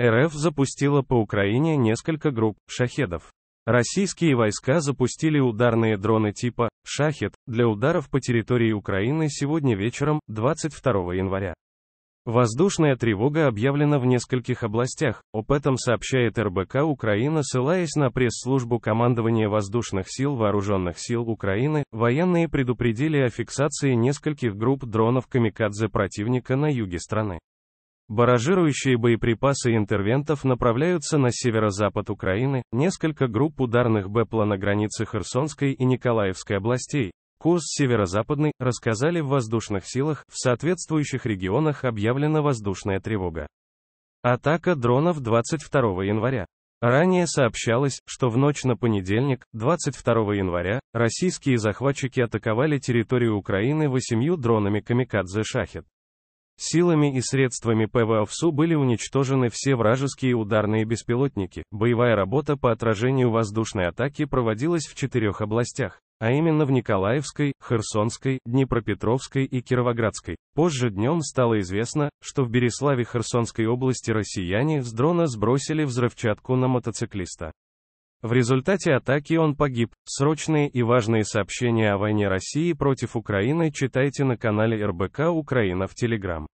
РФ запустила по Украине несколько групп «Шахедов». Российские войска запустили ударные дроны типа «Шахет» для ударов по территории Украины сегодня вечером, 22 января. Воздушная тревога объявлена в нескольких областях, об этом сообщает РБК Украина, ссылаясь на пресс-службу командования воздушных сил Вооруженных сил Украины, военные предупредили о фиксации нескольких групп дронов «Камикадзе» противника на юге страны. Баражирующие боеприпасы интервентов направляются на северо-запад Украины, несколько групп ударных БЭПЛа на границе Херсонской и Николаевской областей. Курс северо-западный, рассказали в воздушных силах, в соответствующих регионах объявлена воздушная тревога. Атака дронов 22 января. Ранее сообщалось, что в ночь на понедельник, 22 января, российские захватчики атаковали территорию Украины восемью дронами «Камикадзе Шахет». Силами и средствами ПВОВСУ были уничтожены все вражеские ударные беспилотники. Боевая работа по отражению воздушной атаки проводилась в четырех областях а именно в Николаевской, Херсонской, Днепропетровской и Кировоградской. Позже днем стало известно, что в Береславе Херсонской области россияне с дрона сбросили взрывчатку на мотоциклиста. В результате атаки он погиб. Срочные и важные сообщения о войне России против Украины читайте на канале РБК Украина в Телеграм.